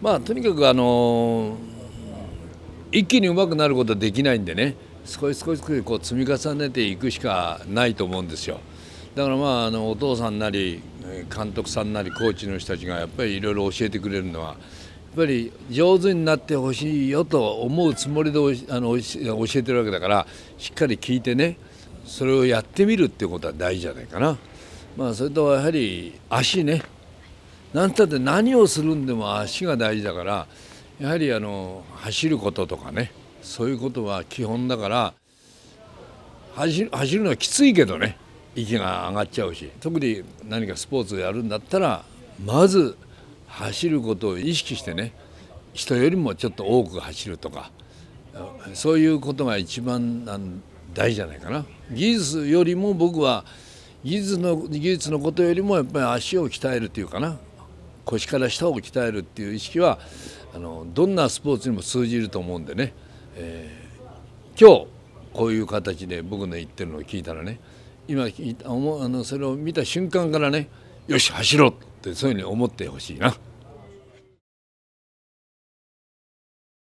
まあとにかくあの一気にうまくなることはできないんでね少し少しこう積み重ねていくしかないと思うんですよだからまああのお父さんなり監督さんなりコーチの人たちがやっぱりいろいろ教えてくれるのはやっぱり上手になってほしいよと思うつもりであの教えてるわけだからしっかり聞いてねそれをやってみるってことは大事じゃないかな。まあ、それとやはり足ねなんたって何をするんでも足が大事だからやはりあの走ることとかねそういうことは基本だから走る走るのはきついけどね息が上がっちゃうし特に何かスポーツをやるんだったらまず走ることを意識してね人よりもちょっと多く走るとかそういうことが一番なん大事じゃないかな。技術よりも僕は技術の技術のことよりもやっぱり足を鍛えるというかな腰から下を鍛えるっていう意識はあのどんなスポーツにも通じると思うんでね、えー、今日こういう形で僕の言ってるのを聞いたらね今あのそれを見た瞬間からねよし走ろうってそういうふうに思ってほしいな。